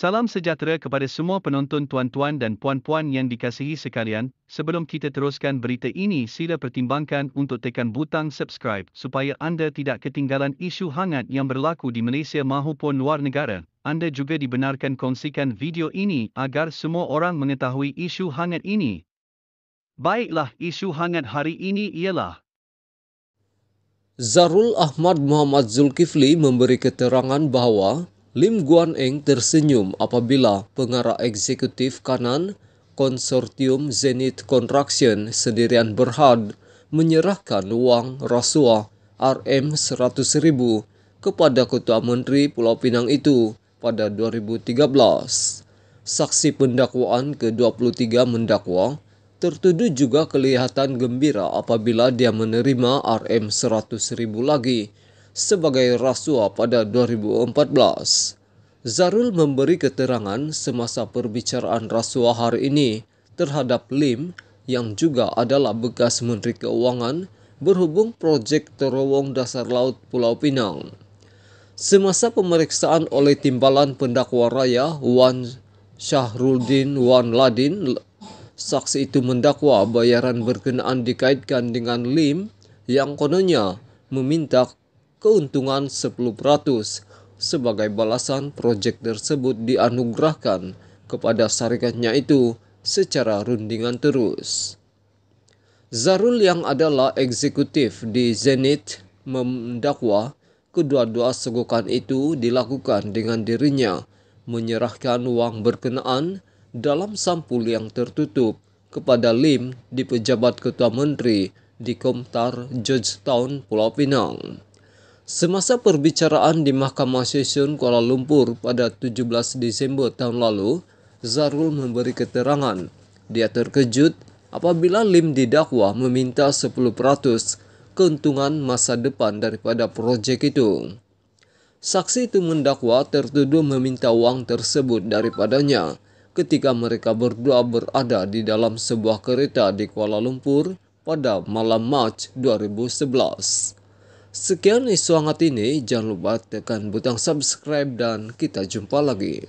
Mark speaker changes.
Speaker 1: Salam sejahtera kepada semua penonton tuan-tuan dan puan-puan yang dikasihi sekalian. Sebelum kita teruskan berita ini, sila pertimbangkan untuk tekan butang subscribe supaya anda tidak ketinggalan isu hangat yang berlaku di Malaysia maupun luar negara. Anda juga dibenarkan kongsikan video ini agar semua orang mengetahui isu hangat ini. Baiklah, isu hangat hari ini ialah
Speaker 2: Zarul Ahmad Muhammad Zulkifli memberi keterangan bahawa Lim Guan Eng tersenyum apabila pengarah eksekutif kanan konsortium Zenit Construction sendirian Berhad menyerahkan wang rasuah RM100.000 kepada Ketua Menteri Pulau Pinang itu pada 2013. Saksi pendakwaan ke-23 mendakwa tertuduh juga kelihatan gembira apabila dia menerima RM100.000 lagi sebagai rasuah pada 2014. Zarul memberi keterangan semasa perbicaraan rasuah hari ini terhadap Lim yang juga adalah bekas Menteri Keuangan berhubung proyek terowong dasar laut Pulau Pinang. Semasa pemeriksaan oleh Timbalan Pendakwa Raya Wan Syahruddin Wan Ladin, saksi itu mendakwa bayaran berkenaan dikaitkan dengan Lim yang kononnya meminta keuntungan 10% sebagai balasan proyek tersebut dianugerahkan kepada syarikatnya itu secara rundingan terus. Zarul yang adalah eksekutif di Zenit mendakwa kedua-dua sogokan itu dilakukan dengan dirinya menyerahkan uang berkenaan dalam sampul yang tertutup kepada Lim di pejabat ketua menteri di Komtar Georgetown, Pulau Pinang. Semasa perbicaraan di Mahkamah Sesion Kuala Lumpur pada 17 Desember tahun lalu, Zarul memberi keterangan. Dia terkejut apabila Lim didakwa meminta 10% keuntungan masa depan daripada projek itu. Saksi itu mendakwa tertuduh meminta uang tersebut daripadanya ketika mereka berdua berada di dalam sebuah kereta di Kuala Lumpur pada malam Mac 2011. Sekian isuangat ini, jangan lupa tekan butang subscribe dan kita jumpa lagi.